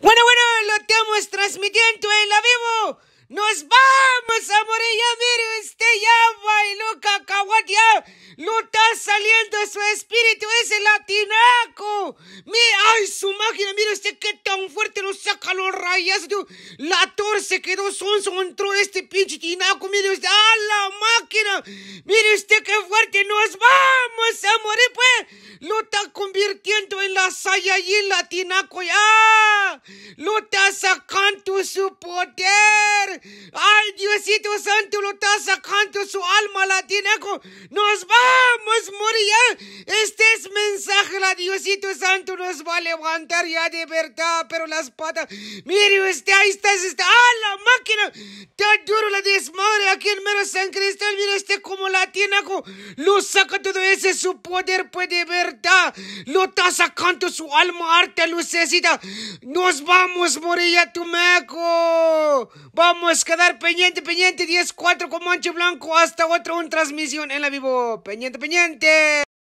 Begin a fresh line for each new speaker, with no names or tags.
Bueno, bueno, lo estamos transmitiendo en la vivo. Nos vamos a ¡Ya mire, usted ya bailó ya ¡No está saliendo su espíritu, ese latinaco. Mire, ay, su máquina, mire usted qué tan fuerte lo saca los rayazos, La torre se quedó sonso, entró este pinche tinaco, mire usted, ¡A la máquina. Mire usted qué fuerte, nos vamos amor! morir, pues. Lo está convirtiendo en la el latinaco, ya lo está sacando su poder. Ay, Diosito Santo, lo está sacando su alma latina. Nos vamos, morir. Este es mensaje, la Diosito Santo nos va a levantar ya de verdad, pero las patas. Mire usted, ahí está, está. Ah, la te duro la desmadre, aquí en menos San Cristal mira este como la tiene, lo saca todo ese su poder pues de verdad, lo está sacando su alma arte lucecita, nos vamos Morilla Tumeco, vamos a quedar peñente pendiente, 10-4 con Mancho Blanco, hasta otra un transmisión en la vivo, peñente peñente